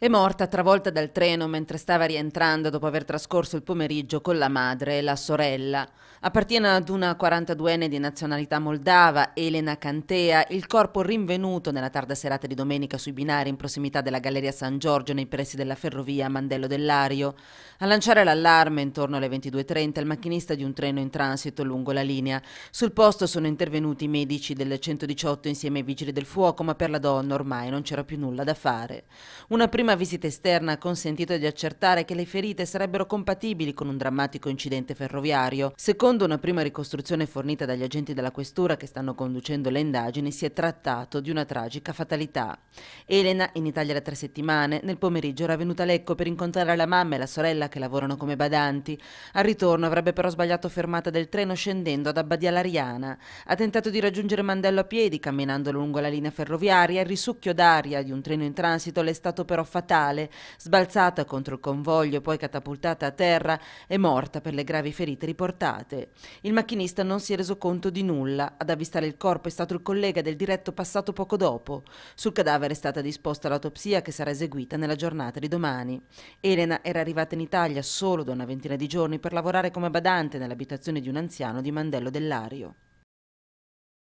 È morta travolta dal treno mentre stava rientrando dopo aver trascorso il pomeriggio con la madre e la sorella. Appartiene ad una 42enne di nazionalità moldava, Elena Cantea, il corpo rinvenuto nella tarda serata di domenica sui binari in prossimità della Galleria San Giorgio nei pressi della ferrovia Mandello dell'Ario. A lanciare l'allarme intorno alle 22.30 il macchinista di un treno in transito lungo la linea. Sul posto sono intervenuti i medici del 118 insieme ai vigili del fuoco, ma per la donna ormai non c'era più nulla da fare. Una prima prima visita esterna ha consentito di accertare che le ferite sarebbero compatibili con un drammatico incidente ferroviario. Secondo una prima ricostruzione fornita dagli agenti della questura che stanno conducendo le indagini, si è trattato di una tragica fatalità. Elena, in Italia da tre settimane, nel pomeriggio era venuta a Lecco per incontrare la mamma e la sorella che lavorano come badanti. Al ritorno avrebbe però sbagliato fermata del treno scendendo ad Abbadia Lariana. Ha tentato di raggiungere Mandello a piedi camminando lungo la linea ferroviaria. Il risucchio d'aria di un treno in transito le è stato però fatto fatale, sbalzata contro il convoglio, poi catapultata a terra è morta per le gravi ferite riportate. Il macchinista non si è reso conto di nulla. Ad avvistare il corpo è stato il collega del diretto passato poco dopo. Sul cadavere è stata disposta l'autopsia che sarà eseguita nella giornata di domani. Elena era arrivata in Italia solo da una ventina di giorni per lavorare come badante nell'abitazione di un anziano di Mandello dell'Ario.